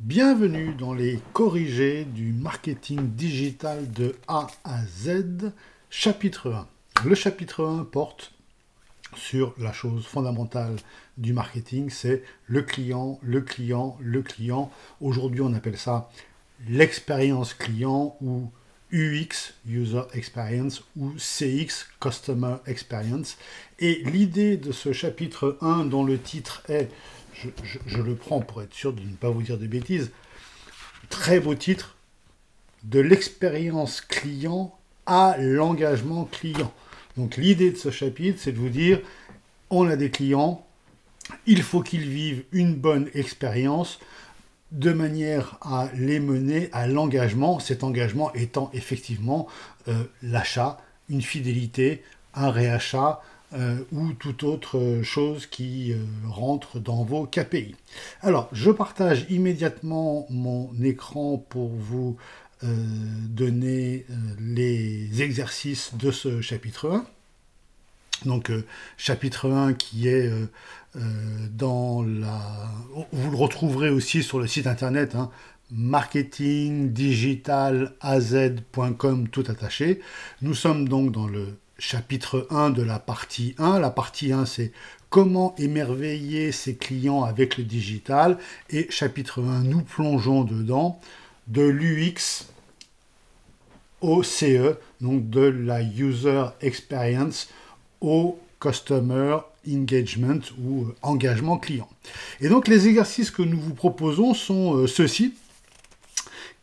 Bienvenue dans les corrigés du marketing digital de A à Z, chapitre 1. Le chapitre 1 porte sur la chose fondamentale du marketing, c'est le client, le client, le client. Aujourd'hui, on appelle ça l'expérience client ou UX, User Experience, ou CX, Customer Experience. Et l'idée de ce chapitre 1, dont le titre est je, le prends pour être sûr de ne pas vous dire des bêtises. Très beau titre de l'expérience client à l'engagement client. Donc l'idée de ce chapitre, c'est de vous dire, on a des clients, il faut qu'ils vivent une bonne expérience de manière à les mener à l'engagement, cet engagement étant effectivement euh, l'achat, une fidélité, un réachat, euh, ou toute autre euh, chose qui euh, rentre dans vos KPI. Alors, je partage immédiatement mon écran pour vous donner les exercices de ce chapitre 1. Donc, chapitre 1 qui est dans la... Vous le retrouverez aussi sur le site internet, hein, marketingdigitalaz.com tout attaché. Nous sommes donc dans le chapitre 1 de la partie 1. La partie 1, c'est comment émerveiller ses clients avec le digital. Et chapitre 1, nous plongeons dedans de l'UX au CE, donc de la User Experience au Customer Engagement ou euh, engagement client. Et donc les exercices que nous vous proposons sont euh, ceux-ci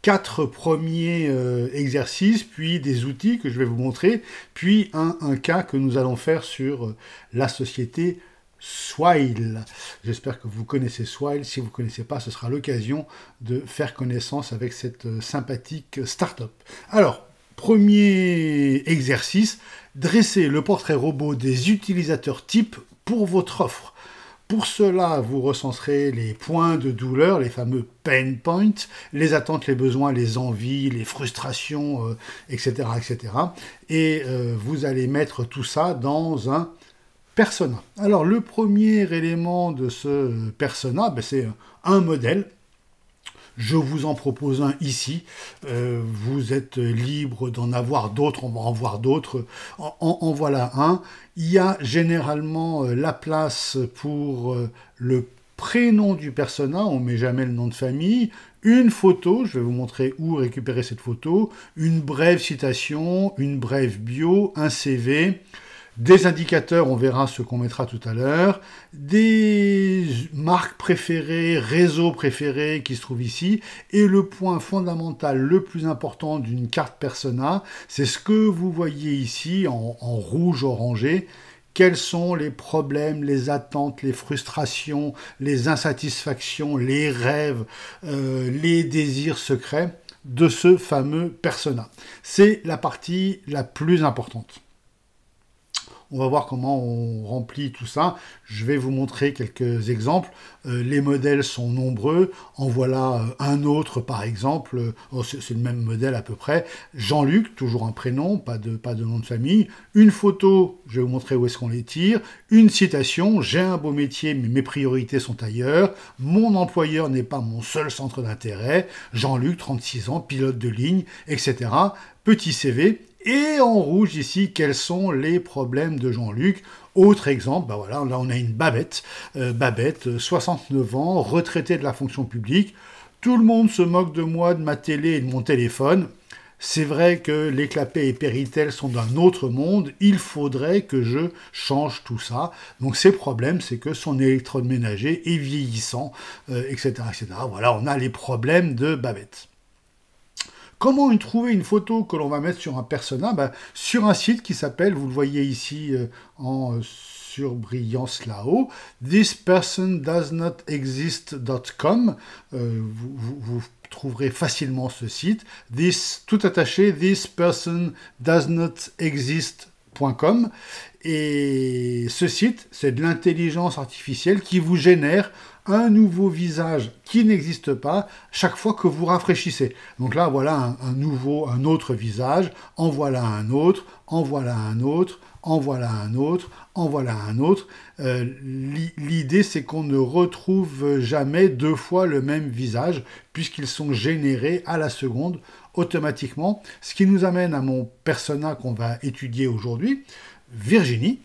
quatre premiers euh, exercices, puis des outils que je vais vous montrer, puis un, cas que nous allons faire sur euh, la société Swile. J'espère que vous connaissez Swile. Si vous ne connaissez pas, ce sera l'occasion de faire connaissance avec cette euh, sympathique start-up. Alors, premier exercice, dresser le portrait robot des utilisateurs type pour votre offre. Pour cela, vous recenserez les points de douleur, les fameux pain points, les attentes, les besoins, les envies, les frustrations, etc., euh, etc. Et euh, vous allez mettre tout ça dans un persona. Alors le premier élément de ce persona, ben, c'est un modèle, je vous en propose un ici. Euh, vous êtes libre d'en avoir d'autres, on va en voir d'autres. En, voilà un. Il y a généralement euh, la place pour euh, le prénom du persona, on met jamais le nom de famille, une photo, je vais vous montrer où récupérer cette photo, une brève citation, une brève bio, un CV, des indicateurs, on verra ce qu'on mettra tout à l'heure, des marques préférées, réseaux préférés qui se trouvent ici, et le point fondamental, le plus important d'une carte persona, c'est ce que vous voyez ici en, rouge orangé, quels sont les problèmes, les attentes, les frustrations, les insatisfactions, les rêves, euh, les désirs secrets de ce fameux persona. C'est la partie la plus importante. On va voir comment on remplit tout ça. Je vais vous montrer quelques exemples. Euh, les modèles sont nombreux. En voilà euh, un autre, par exemple. Euh, oh, c'est le même modèle à peu près. Jean-Luc, toujours un prénom, pas de, pas de nom de famille. Une photo, je vais vous montrer où est-ce qu'on les tire. Une citation, j'ai un beau métier, mais mes priorités sont ailleurs. Mon employeur n'est pas mon seul centre d'intérêt. Jean-Luc, 36 ans, pilote de ligne, etc. Petit CV et en rouge ici, quels sont les problèmes de Jean-Luc Autre exemple, bah voilà, là on a une Babette, euh, Babette, 69 euh, ans, retraitée de la fonction publique. Tout le monde se moque de moi, de ma télé et de mon téléphone. C'est vrai que les clapets et Péritel sont d'un autre monde, il faudrait que je change tout ça. Donc ses problèmes, c'est que son électrode ménager est vieillissant, etc., euh, etc. Voilà, on a les problèmes de Babette. Comment trouver une photo que l'on va mettre sur un persona ben, Sur un site qui s'appelle, vous le voyez ici euh, en euh, surbrillance là-haut, thispersondoesnotexist.com. Euh, vous, vous, trouverez facilement ce site. tout attaché, thispersondoesnotexist.com. Et ce site, c'est de l'intelligence artificielle qui vous génère un nouveau visage qui n'existe pas chaque fois que vous rafraîchissez. Donc là, voilà un, nouveau, un autre visage, en voilà un autre, en voilà un autre, en voilà un autre, en voilà un autre. Euh, l'idée, c'est qu'on ne retrouve jamais deux fois le même visage, puisqu'ils sont générés à la seconde automatiquement. Ce qui nous amène à mon persona qu'on va étudier aujourd'hui, Virginie.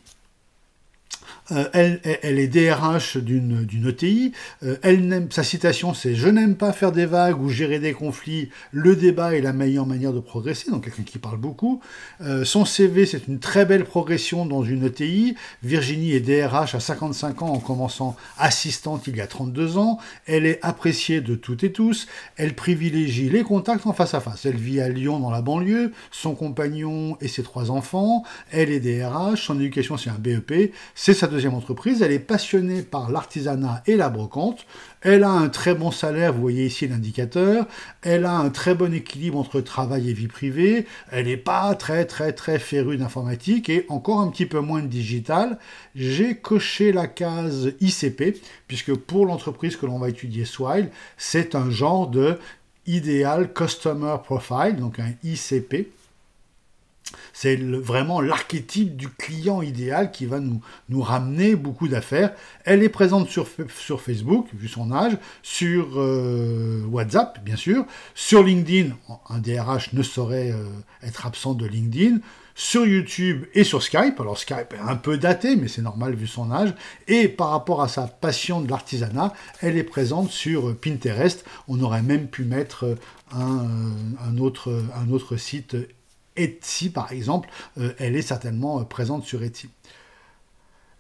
Euh, elle, est DRH d'une ETI, euh, elle sa citation c'est « Je n'aime pas faire des vagues ou gérer des conflits, le débat est la meilleure manière de progresser », donc quelqu'un qui parle beaucoup. Euh, son CV, c'est une très belle progression dans une ETI. Virginie est DRH à 55 ans en commençant assistante il y a 32 ans. Elle est appréciée de toutes et tous. Elle privilégie les contacts en face à face. Elle vit à Lyon dans la banlieue, son compagnon et ses trois enfants. Elle est DRH, son éducation c'est un BEP, c'est sa deuxième entreprise, elle est passionnée par l'artisanat et la brocante. Elle a un très bon salaire, vous voyez ici l'indicateur. Elle a un très bon équilibre entre travail et vie privée. Elle n'est pas très très très férue d'informatique et encore un petit peu moins de digital. J'ai coché la case ICP puisque pour l'entreprise que l'on va étudier, Swile, c'est un genre de idéal customer profile, donc un ICP. C'est vraiment l'archétype du client idéal qui va nous, ramener beaucoup d'affaires. Elle est présente sur, Facebook, vu son âge, sur euh, WhatsApp, bien sûr, sur LinkedIn, un DRH ne saurait euh, être absent de LinkedIn, sur YouTube et sur Skype. Alors Skype est un peu daté, mais c'est normal vu son âge. Et par rapport à sa passion de l'artisanat, elle est présente sur euh, Pinterest. On aurait même pu mettre un, autre, un autre site si par exemple, euh, elle est certainement euh, présente sur ETI.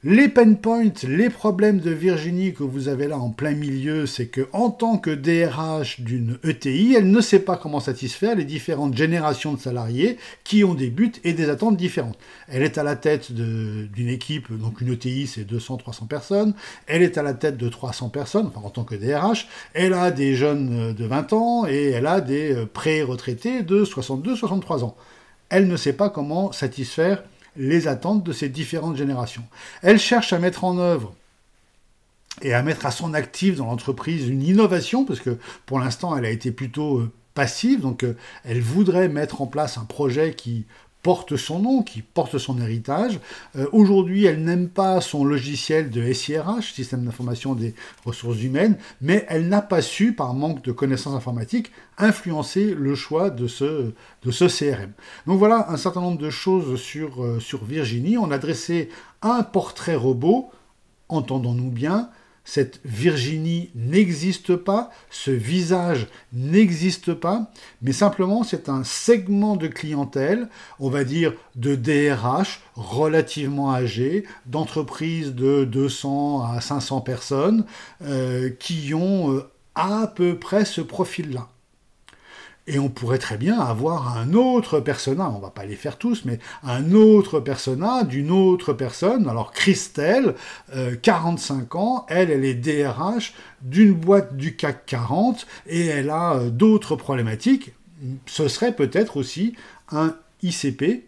Les pain points, les problèmes de Virginie que vous avez là en plein milieu, c'est que en tant que DRH d'une ETI, elle ne sait pas comment satisfaire les différentes générations de salariés qui ont des buts et des attentes différentes. Elle est à la tête d'une équipe, donc une ETI c'est 200-300 personnes, elle est à la tête de 300 personnes, enfin en tant que DRH, elle a des jeunes euh, de 20 ans et elle a des pré-retraités de 62-63 ans elle ne sait pas comment satisfaire les attentes de ces différentes générations. Elle cherche à mettre en œuvre et à mettre à son actif dans l'entreprise une innovation, parce que pour l'instant elle a été plutôt euh, passive, donc euh, elle voudrait mettre en place un projet qui porte son nom, qui porte son héritage. Euh, aujourd'hui, elle n'aime pas son logiciel de SIRH, Système d'information des ressources humaines, mais elle n'a pas su, par manque de connaissances informatiques, influencer le choix de ce, CRM. Donc voilà un certain nombre de choses euh, sur Virginie. On a dressé un portrait robot, entendons-nous bien, cette Virginie n'existe pas, ce visage n'existe pas, mais simplement c'est un segment de clientèle, on va dire de DRH relativement âgés, d'entreprises de 200 à 500 personnes, euh, qui ont euh, à peu près ce profil-là. Et on pourrait très bien avoir un autre persona, on va pas les faire tous, mais un autre persona d'une autre personne. Alors Christelle, 45 euh, ans, elle, elle est DRH d'une boîte du CAC 40 et elle a euh, d'autres problématiques. Ce serait peut-être aussi un ICP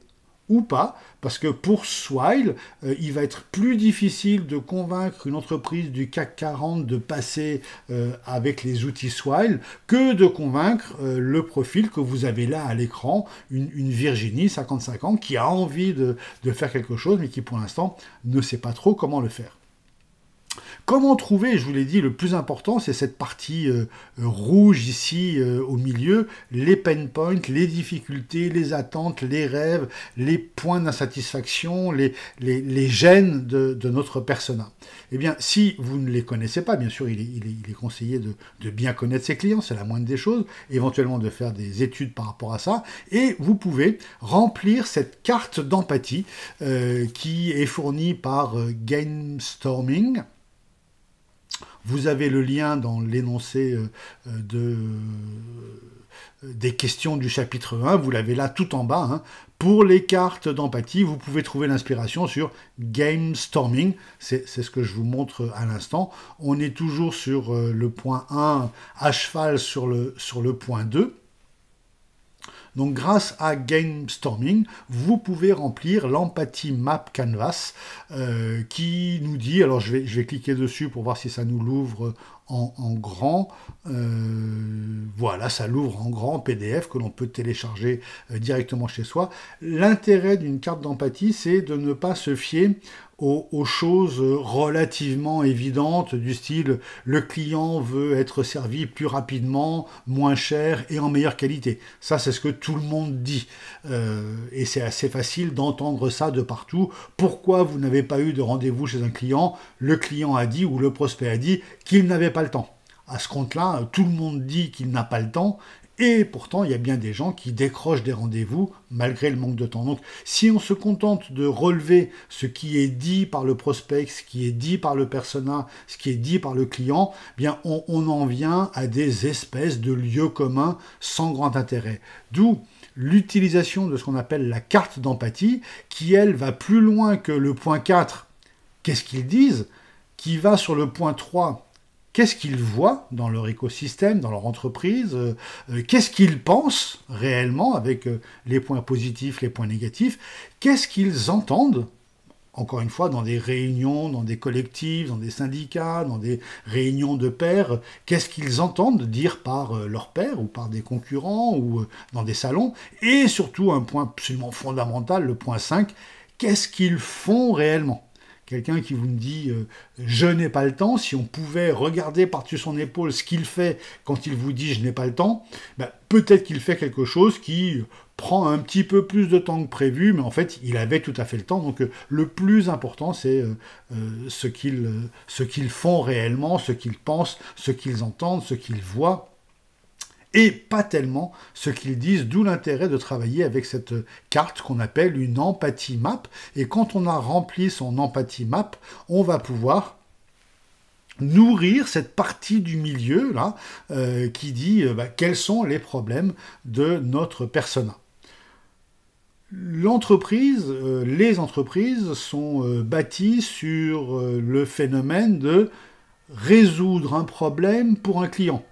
ou pas, parce que pour Swile, euh, il va être plus difficile de convaincre une entreprise du CAC 40 de passer euh, avec les outils Swile que de convaincre euh, le profil que vous avez là à l'écran, une, Virginie, 55 ans, qui a envie de faire quelque chose, mais qui pour l'instant ne sait pas trop comment le faire. Comment trouver, je vous l'ai dit, le plus important, c'est cette partie euh, euh, rouge ici euh, au milieu, les pain points, les difficultés, les attentes, les rêves, les points d'insatisfaction, les, gènes de, notre persona. Eh bien, si vous ne les connaissez pas, bien sûr, il est, conseillé de, bien connaître ses clients, c'est la moindre des choses, éventuellement de faire des études par rapport à ça, et vous pouvez remplir cette carte d'empathie qui est fournie par GameStorming. Vous avez le lien dans l'énoncé euh, euh, de, euh, des questions du chapitre 1, vous l'avez là tout en bas. Hein. Pour les cartes d'empathie, vous pouvez trouver l'inspiration sur Game Storming, c'est ce que je vous montre à l'instant. On est toujours sur le point 1, à cheval sur le, sur le point 2. Donc grâce à GameStorming, vous pouvez remplir l'Empathy Map Canvas euh, qui nous dit, alors je vais, cliquer dessus pour voir si ça nous l'ouvre en, grand. Euh, voilà, ça l'ouvre en grand PDF que l'on peut télécharger euh, directement chez soi. L'intérêt d'une carte d'empathie, c'est de ne pas se fier aux, choses euh, relativement évidentes du style le client veut être servi plus rapidement, moins cher et en meilleure qualité. Ça, c'est ce que tout le monde dit. Euh, et c'est assez facile d'entendre ça de partout. Pourquoi vous n'avez pas eu de rendez-vous chez un client Le client a dit ou le prospect a dit qu'il n'avait pas le temps à ce compte-là, tout le monde dit qu'il n'a pas le temps, et pourtant, il y a bien des gens qui décrochent des rendez-vous malgré le manque de temps. Donc, si on se contente de relever ce qui est dit par le prospect, ce qui est dit par le persona, ce qui est dit par le client, eh bien, on, on, en vient à des espèces de lieux communs sans grand intérêt. D'où l'utilisation de ce qu'on appelle la carte d'empathie, qui, elle, va plus loin que le point 4, qu'est-ce qu'ils disent, qui va sur le point 3, Qu'est-ce qu'ils voient dans leur écosystème, dans leur entreprise euh, euh, Qu'est-ce qu'ils pensent réellement avec euh, les points positifs, les points négatifs Qu'est-ce qu'ils entendent encore une fois, dans des réunions, dans des collectifs, dans des syndicats, dans des réunions de pairs, qu'est-ce qu'ils entendent dire par leurs pairs ou par des concurrents ou dans des salons Et surtout, un point absolument fondamental, le point 5, qu'est-ce qu'ils font réellement Quelqu'un qui vous dit euh, je n'ai pas le temps, si on pouvait regarder par-dessus son épaule ce qu'il fait quand il vous dit je n'ai pas le temps, ben, peut-être qu'il fait quelque chose qui prend un petit peu plus de temps que prévu, mais en fait il avait tout à fait le temps. Donc euh, le plus important c'est euh, ce qu'ils font réellement, ce qu'ils pensent, ce qu'ils entendent, ce qu'ils voient et pas tellement ce qu'ils disent, d'où l'intérêt de travailler avec cette carte qu'on appelle une empathie map. Et quand on a rempli son empathie map, on va pouvoir nourrir cette partie du milieu là euh, qui dit euh, bah, quels sont les problèmes de notre persona. L'entreprise, euh, les entreprises sont bâties sur le phénomène de résoudre un problème pour un client.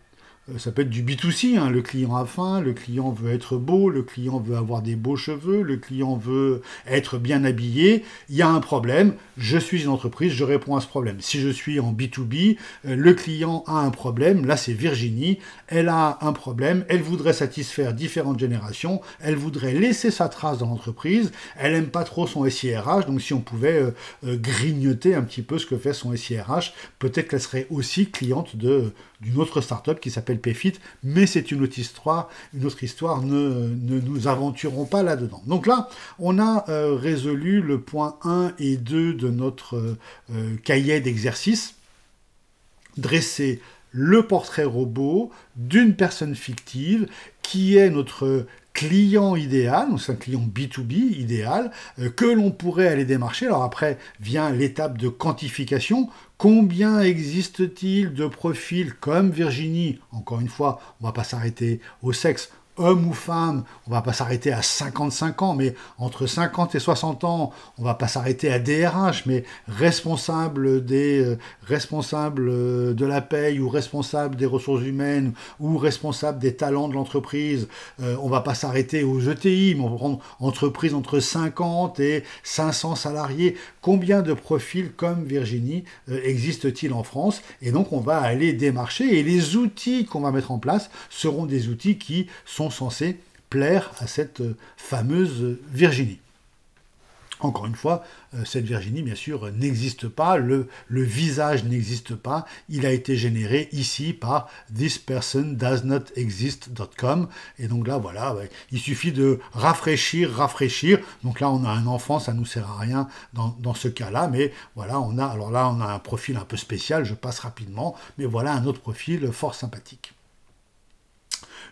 Euh, ça peut être du B2C, hein. le client a faim, le client veut être beau, le client veut avoir des beaux cheveux, le client veut être bien habillé, il y a un problème, je suis une entreprise, je réponds à ce problème. Si je suis en B2B, euh, le client a un problème, là c'est Virginie, elle a un problème, elle voudrait satisfaire différentes générations, elle voudrait laisser sa trace dans l'entreprise, elle n'aime pas trop son SIRH, donc si on pouvait euh, grignoter un petit peu ce que fait son SIRH, peut-être qu'elle serait aussi cliente de d'une autre start-up qui s'appelle PFIT, mais c'est une autre histoire, une autre histoire, ne, nous aventurons pas là-dedans. Donc là, on a euh, résolu le point 1 et 2 de notre euh, euh, cahier d'exercice, dresser le portrait robot d'une personne fictive qui est notre client idéal, donc c'est un client B2B idéal, euh, que l'on pourrait aller démarcher. Alors après vient l'étape de quantification. Combien existe-t-il de profils comme Virginie Encore une fois, on ne va pas s'arrêter au sexe, homme ou femme, on va pas s'arrêter à 55 ans, mais entre 50 et 60 ans, on va pas s'arrêter à DRH, mais responsable des euh, responsable euh, de la paye ou responsable des ressources humaines ou responsable des talents de l'entreprise, euh, on va pas s'arrêter aux ETI, mais on va prendre entreprise entre 50 et 500 salariés. Combien de profils comme Virginie existent-ils en France Et donc on va aller démarcher et les outils qu'on va mettre en place seront des outils qui sont censés plaire à cette euh, fameuse Virginie. Encore une fois, euh, cette Virginie, bien sûr, n'existe pas, le, le visage n'existe pas, il a été généré ici par thispersondoesnotexist.com. Et donc là, voilà, il suffit de rafraîchir, rafraîchir. Donc là, on a un enfant, ça ne nous sert à rien dans, dans ce cas-là, mais voilà, on a, alors là, on a un profil un peu spécial, je passe rapidement, mais voilà un autre profil fort sympathique.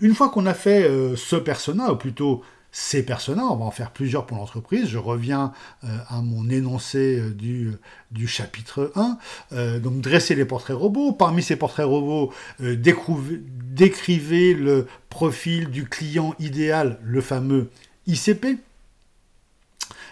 Une fois qu'on a fait euh, ce persona, ou plutôt ces personas, on va en faire plusieurs pour l'entreprise, je reviens euh, à mon énoncé euh, du, du, chapitre 1, donc dresser les portraits robots, parmi ces portraits robots, décrivez le profil du client idéal, le fameux ICP,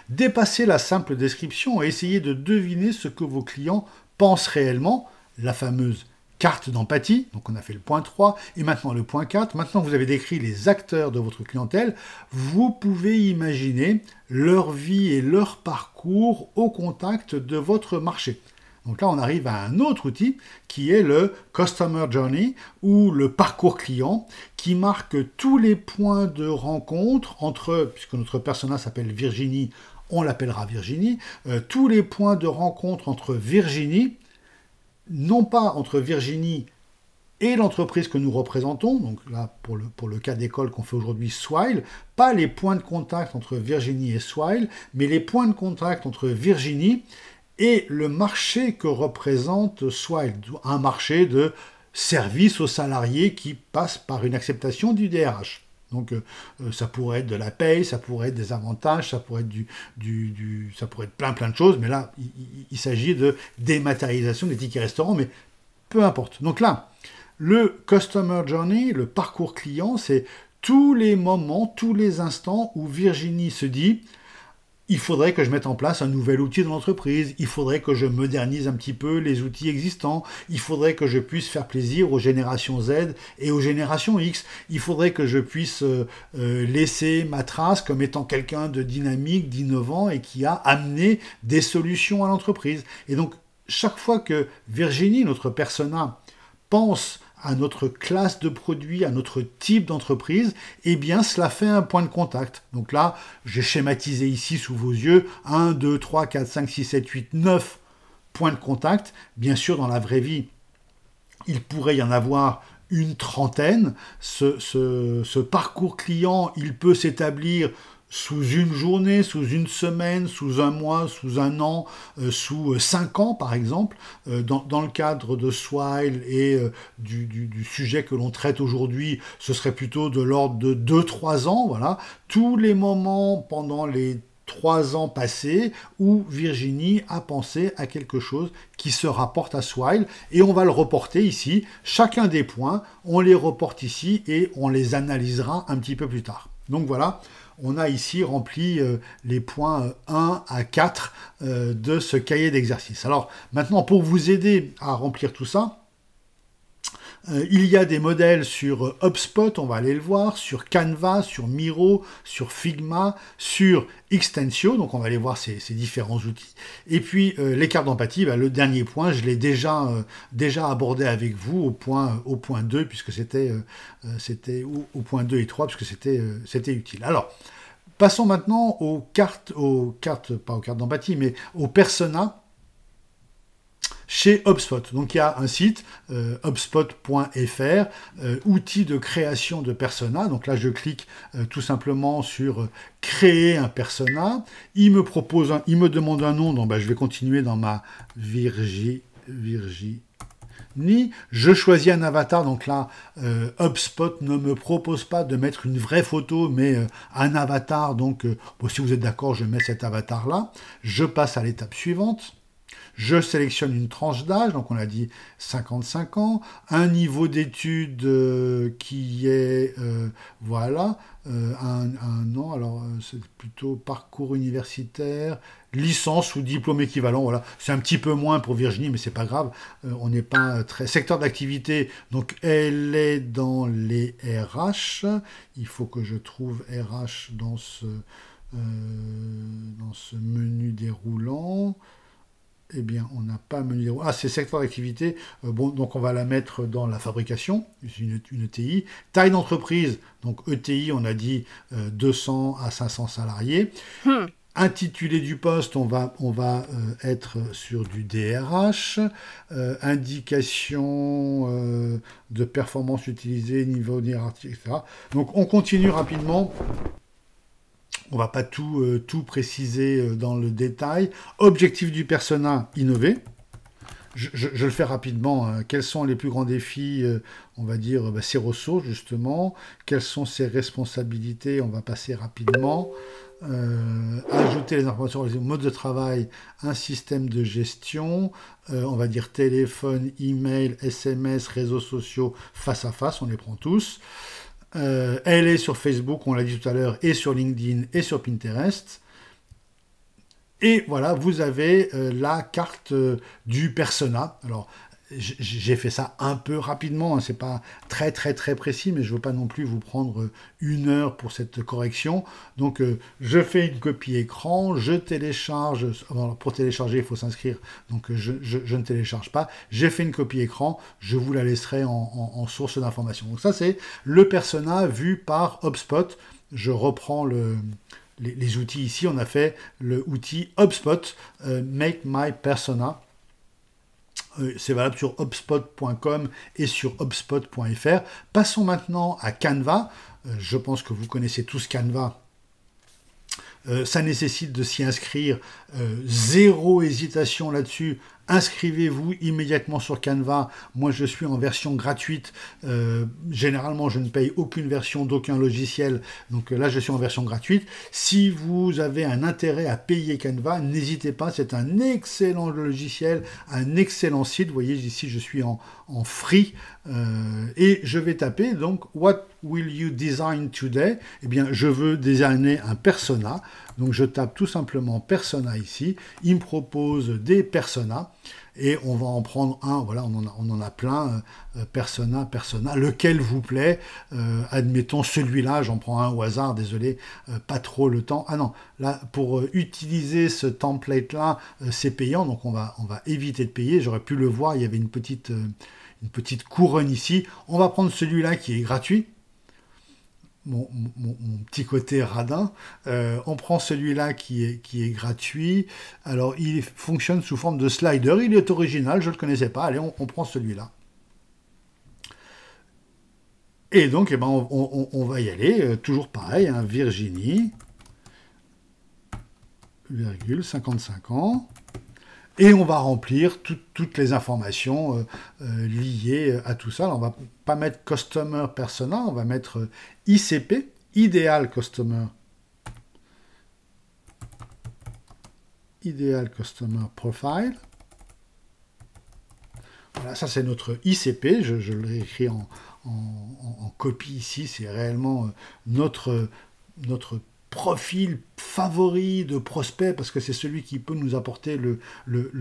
Dépassez la simple description et essayez de deviner ce que vos clients pensent réellement, la fameuse carte d'empathie, donc on a fait le point 3, et maintenant le point 4. Maintenant que vous avez décrit les acteurs de votre clientèle, vous pouvez imaginer leur vie et leur parcours au contact de votre marché. Donc là, on arrive à un autre outil qui est le Customer Journey ou le parcours client qui marque tous les points de rencontre entre, puisque notre persona s'appelle Virginie, on l'appellera Virginie, euh, tous les points de rencontre entre Virginie, non pas entre Virginie et l'entreprise que nous représentons, donc là pour le, pour le cas d'école qu'on fait aujourd'hui, Swile, pas les points de contact entre Virginie et Swile, mais les points de contact entre Virginie et le marché que représente Swile, un marché de services aux salariés qui passe par une acceptation du DRH. Donc euh, euh, ça pourrait être de la paye, ça pourrait être des avantages, ça pourrait être du, du, ça pourrait être plein plein de choses, mais là il, il s'agit de dématérialisation des tickets restaurants, mais peu importe. Donc là, le customer journey, le parcours client, c'est tous les moments, tous les instants où Virginie se dit il faudrait que je mette en place un nouvel outil de l'entreprise, il faudrait que je modernise un petit peu les outils existants, il faudrait que je puisse faire plaisir aux générations Z et aux générations X, il faudrait que je puisse euh, euh, laisser ma trace comme étant quelqu'un de dynamique, d'innovant et qui a amené des solutions à l'entreprise. Et donc, chaque fois que Virginie, notre persona, pense à notre classe de produits, à notre type d'entreprise, eh bien cela fait un point de contact. Donc là, j'ai schématisé ici sous vos yeux 1, 2, 3, 4, 5, 6, 7, 8, 9 points de contact. Bien sûr, dans la vraie vie, il pourrait y en avoir une trentaine. ce parcours client, il peut s'établir sous une journée, sous une semaine, sous un mois, sous un an, euh, sous euh, cinq ans par exemple, euh, dans, le cadre de Swile et du, sujet que l'on traite aujourd'hui, ce serait plutôt de l'ordre de 2-3 ans, voilà, tous les moments pendant les trois ans passés où Virginie a pensé à quelque chose qui se rapporte à Swile et on va le reporter ici, chacun des points, on les reporte ici et on les analysera un petit peu plus tard. Donc voilà, on a ici rempli euh, les points 1 euh, à 4 euh, de ce cahier d'exercice. Alors maintenant, pour vous aider à remplir tout ça, il y a des modèles sur HubSpot, on va aller le voir, sur Canva, sur Miro, sur Figma, sur Extensio, donc on va aller voir ces, différents outils. Et puis les l'écart d'empathie, bah, le dernier point, je l'ai déjà, déjà abordé avec vous au point, au point 2, puisque c'était au, point 2 et 3, puisque c'était utile. Alors, Passons maintenant aux cartes, aux cartes, pas aux cartes d'empathie, mais aux personas chez HubSpot. Donc il y a un site, euh, hubspot.fr, euh, outil de création de persona. Donc là, je clique euh, tout simplement sur créer un persona. Il me propose, il me demande un nom, donc bah, je vais continuer dans ma Virgie, Virgie, ni je choisis un avatar. Donc là, euh, HubSpot ne me propose pas de mettre une vraie photo, mais euh, un avatar. Donc, euh, si vous êtes d'accord, je mets cet avatar-là. Je passe à l'étape suivante. Je sélectionne une tranche d'âge, donc on a dit 55 ans, un niveau d'études euh, qui est, euh, voilà, euh, un, an, alors c'est plutôt parcours universitaire, licence ou diplôme équivalent, voilà. C'est un petit peu moins pour Virginie, mais c'est pas grave, on n'est pas très... Secteur d'activité, donc elle est dans les RH, il faut que je trouve RH dans ce, dans ce menu déroulant eh bien, on n'a pas mené. Ah, c'est secteur d'activité. Euh, bon, donc on va la mettre dans la fabrication, une, ETI. E Taille d'entreprise, donc ETI, on a dit 200 euh, à 500 salariés. Hmm. Intitulé du poste, on va, on va euh, être sur du DRH. indication de performance utilisée, niveau hiérarchique, etc. Donc on continue rapidement. On va pas tout, euh, tout préciser euh, dans le détail. Objectif du Persona, innover. Je, le fais rapidement. Hein. Quels sont les plus grands défis euh, On va dire bah, ses ressources, justement. Quelles sont ses responsabilités On va passer rapidement. ajouter les informations, les modes de travail, un système de gestion, on va dire téléphone, email, SMS, réseaux sociaux, face à face, on les prend tous. Euh, elle est sur Facebook, on l'a dit tout à l'heure, et sur LinkedIn et sur Pinterest. Et voilà, vous avez euh, la carte euh, du persona. Alors, j'ai fait ça un peu rapidement, hein. c'est pas très très très précis, mais je veux pas non plus vous prendre une heure pour cette correction. Donc euh, je fais une copie écran, je télécharge, pour télécharger il faut s'inscrire, donc je, ne télécharge pas, j'ai fait une copie écran, je vous la laisserai en, source d'information. Donc ça c'est le persona vu par HubSpot, je reprends les, outils ici, on a fait le outil HubSpot, euh, Make My Persona, euh, c'est valable sur hubspot.com et sur hubspot.fr. Passons maintenant à Canva. Euh, je pense que vous connaissez tous Canva. Euh, ça nécessite de s'y inscrire. zéro hésitation là-dessus. Inscrivez-vous immédiatement sur Canva. Moi, je suis en version gratuite. Euh, généralement, je ne paye aucune version d'aucun logiciel. Donc euh, là, je suis en version gratuite. Si vous avez un intérêt à payer Canva, n'hésitez pas. C'est un excellent logiciel, un excellent site. Vous voyez, ici, je suis en, free. Euh, et je vais taper donc What will you design today Eh bien, je veux designer un persona. Donc je tape tout simplement persona ici. Il me propose des Persona, et on va en prendre un. Voilà, on en a, plein. Euh, persona, persona, lequel vous plaît euh, Admettons celui-là, j'en prends un au hasard, désolé, euh, pas trop le temps. Ah non, là, pour utiliser ce template-là, c'est payant, donc on va, on va éviter de payer. J'aurais pu le voir, il y avait une petite, une petite couronne ici. On va prendre celui-là qui est gratuit mon, petit côté radin. Euh, on prend celui-là qui est, qui est gratuit. Alors, il fonctionne sous forme de slider. Il est original, je ne le connaissais pas. Allez, on, prend celui-là. Et donc, eh ben, on, va y aller. Euh, toujours pareil, hein, Virginie, 55 ans et on va remplir toutes les informations euh, euh, liées à tout ça. on va pas mettre Customer Persona, on va mettre euh, ICP, Ideal Customer. Ideal Customer Profile. Voilà, ça c'est notre ICP, je, l'ai écrit en, copie ici, c'est réellement notre, notre profil favori de prospect parce que c'est celui qui peut nous apporter le,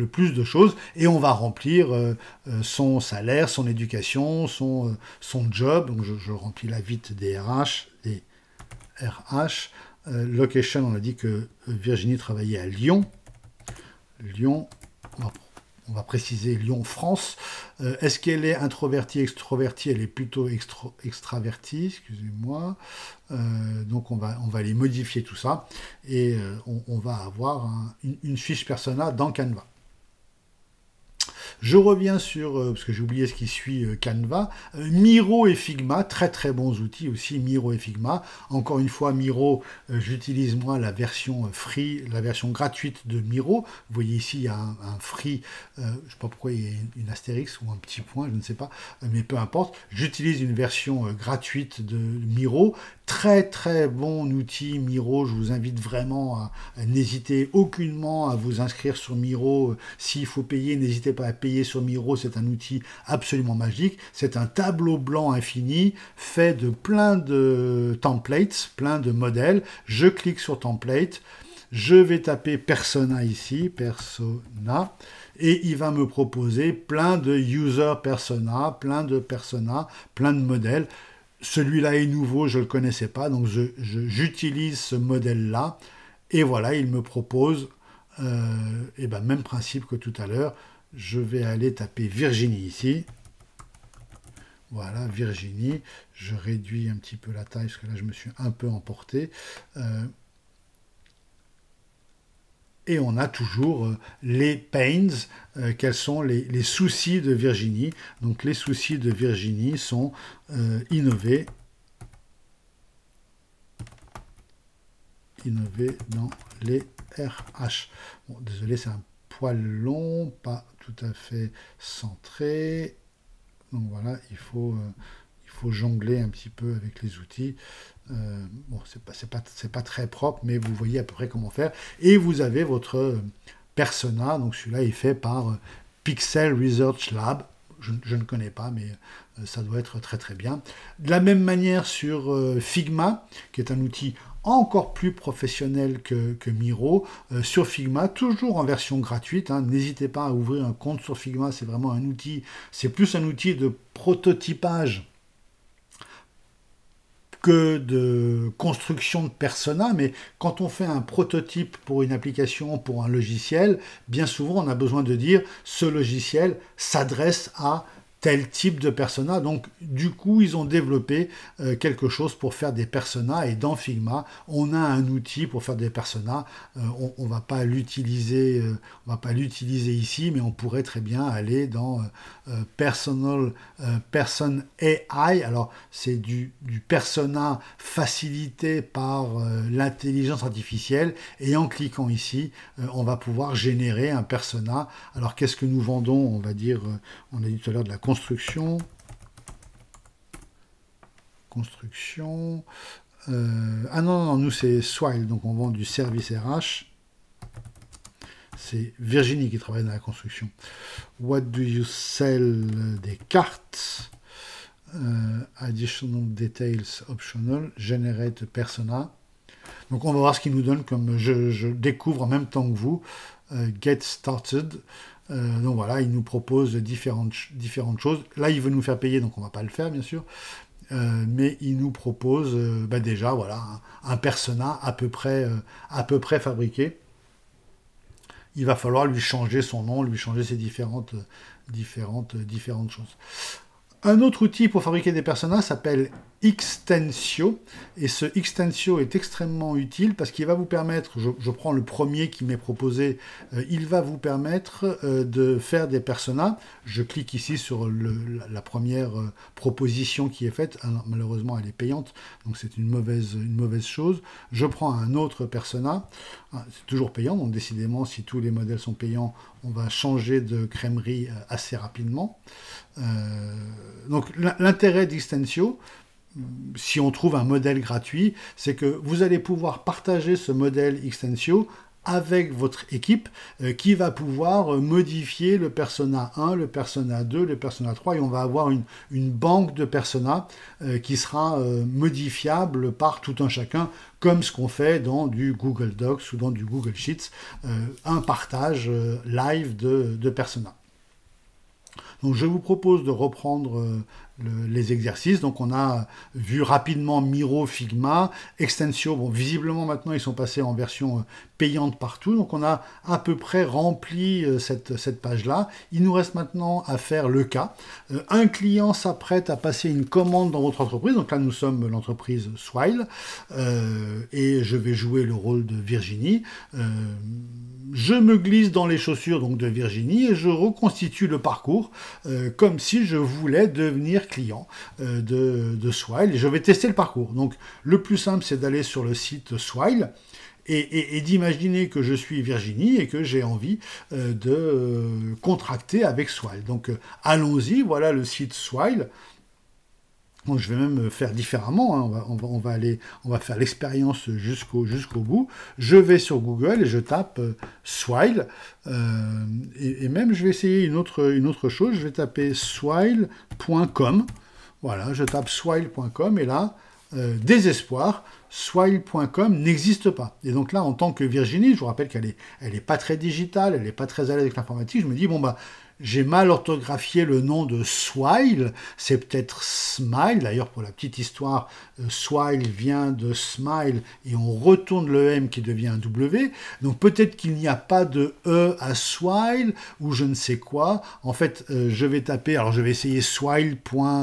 plus de choses et on va remplir euh, euh, son salaire, son éducation, son, euh, son job. Donc je, remplis la vite des RH, et RH. location, on a dit que Virginie travaillait à Lyon. Lyon, on va on va préciser Lyon-France. Euh, est-ce qu'elle est introvertie, extrovertie Elle est plutôt extravertie, excusez-moi. Euh, donc on va, on va aller modifier tout ça et euh, on, va avoir une, une, fiche persona dans Canva. Je reviens sur, euh, parce que j'ai oublié ce qui suit euh, Canva, euh, Miro et Figma, très très bons outils aussi, Miro et Figma. Encore une fois, Miro, j'utilise moi la version free, la version gratuite de Miro. Vous voyez ici, il y a un, free, je ne sais pas pourquoi il y a une, astérix ou un petit point, je ne sais pas, mais peu importe. J'utilise une version gratuite de Miro. Très très bon outil Miro, je vous invite vraiment à n'hésiter aucunement à vous inscrire sur Miro. S'il faut payer, n'hésitez pas à payer sur Miro, c'est un outil absolument magique. C'est un tableau blanc infini fait de plein de templates, plein de modèles. Je clique sur template, je vais taper persona ici, persona, et il va me proposer plein de user persona, plein de persona, plein de modèles. Celui-là est nouveau, je ne le connaissais pas, donc j'utilise ce modèle-là. Et voilà, il me propose, et euh, eh ben même principe que tout à l'heure, je vais aller taper Virginie ici. Voilà, Virginie. Je réduis un petit peu la taille parce que là, je me suis un peu emporté. Euh, et on a toujours euh, les pains, euh, quels sont les, soucis de Virginie. Donc les soucis de Virginie sont innovés. Innover dans les RH. Bon, désolé, c'est un poil long, pas tout à fait centré. Donc voilà, il faut, euh, il faut jongler un petit peu avec les outils. Euh, bon, c'est pas, pas, pas très propre, mais vous voyez à peu près comment faire. Et vous avez votre euh, persona, donc celui-là est fait par Pixel Research Lab. Je, je, ne connais pas, mais ça doit être très très bien. De la même manière sur Figma, qui est un outil encore plus professionnel que, Miro euh, sur Figma, toujours en version gratuite. Hein. N'hésitez pas à ouvrir un compte sur Figma, c'est vraiment un outil, c'est plus un outil de prototypage que de construction de persona, mais quand on fait un prototype pour une application, pour un logiciel, bien souvent on a besoin de dire ce logiciel s'adresse à tel type de persona. Donc du coup, ils ont développé euh, quelque chose pour faire des personas et dans Figma, on a un outil pour faire des personas. Euh, on, va pas l'utiliser, euh, on va pas l'utiliser ici, mais on pourrait très bien aller dans personal person AI. Alors c'est du, du, persona facilité par l'intelligence artificielle et en cliquant ici, on va pouvoir générer un persona. Alors qu'est-ce que nous vendons On va dire, on a dit tout à l'heure de la construction, construction, euh, ah non, non, nous c'est Swile, donc on vend du service RH. C'est Virginie qui travaille dans la construction. What do you sell Des cartes. Euh, additional details optional. Generate persona. Donc on va voir ce qu'il nous donne comme je, découvre en même temps que vous. Euh, get started. Euh, donc voilà, il nous propose différentes, différentes choses. Là, il veut nous faire payer, donc on ne va pas le faire, bien sûr. Euh, mais il nous propose euh, bah déjà voilà, un, persona à peu, près, à peu près fabriqué. Il va falloir lui changer son nom, lui changer ses différentes, différentes, différentes choses. Un autre outil pour fabriquer des Personas s'appelle Extensio, Et ce Extensio est extrêmement utile parce qu'il va vous permettre, je, prends le premier qui m'est proposé, euh, il va vous permettre euh, de faire des personas. Je clique ici sur la première euh, proposition qui est faite. Ah malheureusement, elle est payante, donc c'est une mauvaise, une mauvaise chose. Je prends un autre persona. Ah, c'est toujours payant, donc décidément, si tous les modèles sont payants, on va changer de crèmerie assez rapidement. donc l'intérêt d'Extensio, si on trouve un modèle gratuit, c'est que vous allez pouvoir partager ce modèle Extensio avec votre équipe euh, qui va pouvoir euh, modifier le persona 1, le persona 2, le persona 3 et on va avoir une, banque de persona euh, qui sera modifiable par tout un chacun comme ce qu'on fait dans du Google Docs ou dans du Google Sheets, un partage live de, de persona. Donc je vous propose de reprendre les exercices. Donc on a vu rapidement Miro, Figma, Extensio. Bon, visiblement maintenant ils sont passés en version euh, payante partout. Donc on a à peu près rempli euh, cette, page-là. Il nous reste maintenant à faire le cas. Euh, un client s'apprête à passer une commande dans votre entreprise. Donc là, nous sommes l'entreprise Swile. Euh, et je vais jouer le rôle de Virginie. je me glisse dans les chaussures donc de Virginie et je reconstitue le parcours comme si je voulais devenir client de, de Swile et je vais tester le parcours. Donc le plus simple c'est d'aller sur le site Swile et, d'imaginer que je suis Virginie et que j'ai envie euh, de euh, contracter avec Swile. Donc euh, allons-y, voilà le site Swile. je vais même faire différemment, hein. on, va, aller, on va faire l'expérience jusqu'au jusqu'au bout. Je vais sur Google et je tape Swile. Et, même je vais essayer une autre, une autre chose, je vais taper swile.com. Voilà, je tape swile.com et là, désespoir, swile.com n'existe pas. Et donc là, en tant que Virginie, je vous rappelle qu'elle est, elle est pas très digitale, elle n'est pas très à l'aise avec l'informatique, je me dis, bon bah, j'ai mal orthographié le nom de Swile, c'est peut-être Smile, d'ailleurs pour la petite histoire, euh, Swile vient de Smile et on retourne le M qui devient un W, donc peut-être qu'il n'y a pas de E à Swile ou je ne sais quoi, en fait euh, je vais taper, alors je vais essayer swile.co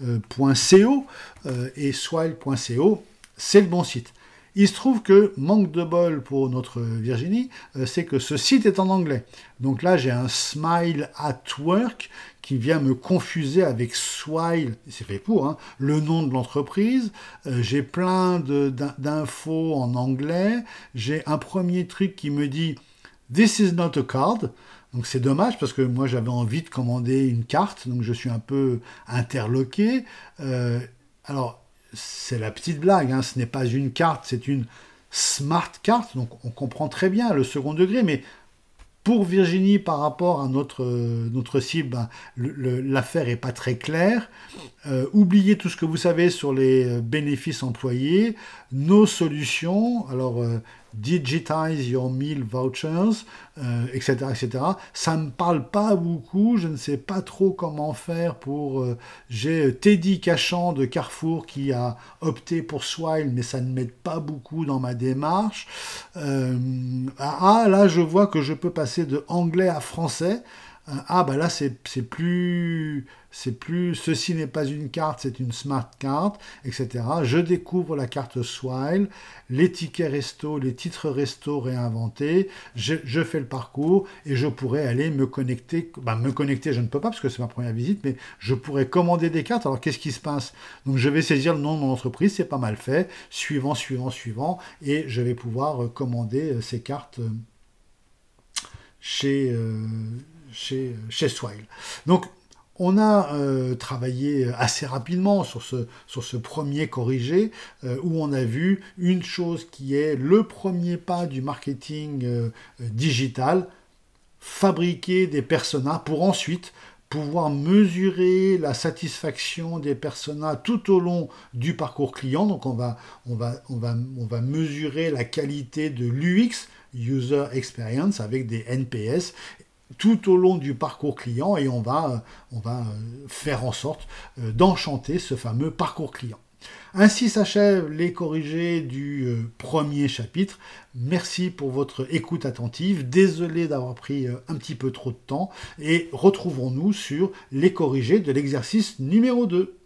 euh, et swile.co, c'est le bon site. Il se trouve que, manque de bol pour notre Virginie, euh, c'est que ce site est en anglais. Donc là, j'ai un smile at work qui vient me confuser avec Swile, c'est fait pour, hein. le nom de l'entreprise. Euh, j'ai plein d'infos en anglais. J'ai un premier truc qui me dit This is not a card. Donc c'est dommage parce que moi j'avais envie de commander une carte, donc je suis un peu interloqué. Euh, alors c'est la petite blague, hein, ce n'est pas une carte, c'est une smart carte, donc on comprend très bien le second degré, mais pour Virginie par rapport à notre, euh, notre cible, ben, l'affaire n'est pas très claire. Euh, oubliez tout ce que vous savez sur les euh, bénéfices employés, nos solutions, alors digitize your meal vouchers, euh, etc., Ça ne me parle pas beaucoup, je ne sais pas trop comment faire pour... Euh, j'ai euh, Teddy Cachan de Carrefour qui a opté pour Swile, mais ça ne m'aide pas beaucoup dans ma démarche. Ah, ah, là, je vois que je peux passer de anglais à français. Hein, ah bah là c'est plus c'est plus ceci n'est pas une carte, c'est une smart carte etc. Je découvre la carte Swile, les tickets resto, les titres resto réinventés, je, fais le parcours et je pourrais aller me connecter. Ben me connecter, je ne peux pas parce que c'est ma première visite, mais je pourrais commander des cartes. Alors qu'est-ce qui se passe Donc je vais saisir le nom de mon entreprise, c'est pas mal fait, suivant, suivant, suivant, et je vais pouvoir commander euh, ces cartes euh, chez. Euh, chez, chez Swile. Donc, on a euh, travaillé assez rapidement sur ce, sur ce premier corrigé euh, où on a vu une chose qui est le premier pas du marketing euh, digital, fabriquer des personas pour ensuite pouvoir mesurer la satisfaction des personas tout au long du parcours client. Donc on va, on va, on va, on va mesurer la qualité de l'UX, User Experience, avec des NPS, tout au long du parcours client et on va, euh, on va euh, faire en sorte euh, d'enchanter ce fameux parcours client. Ainsi s'achèvent les corrigés du premier chapitre. Merci pour votre écoute attentive. Désolé d'avoir pris un petit peu trop de temps et retrouvons nous sur les corrigés de l'exercice numéro 2.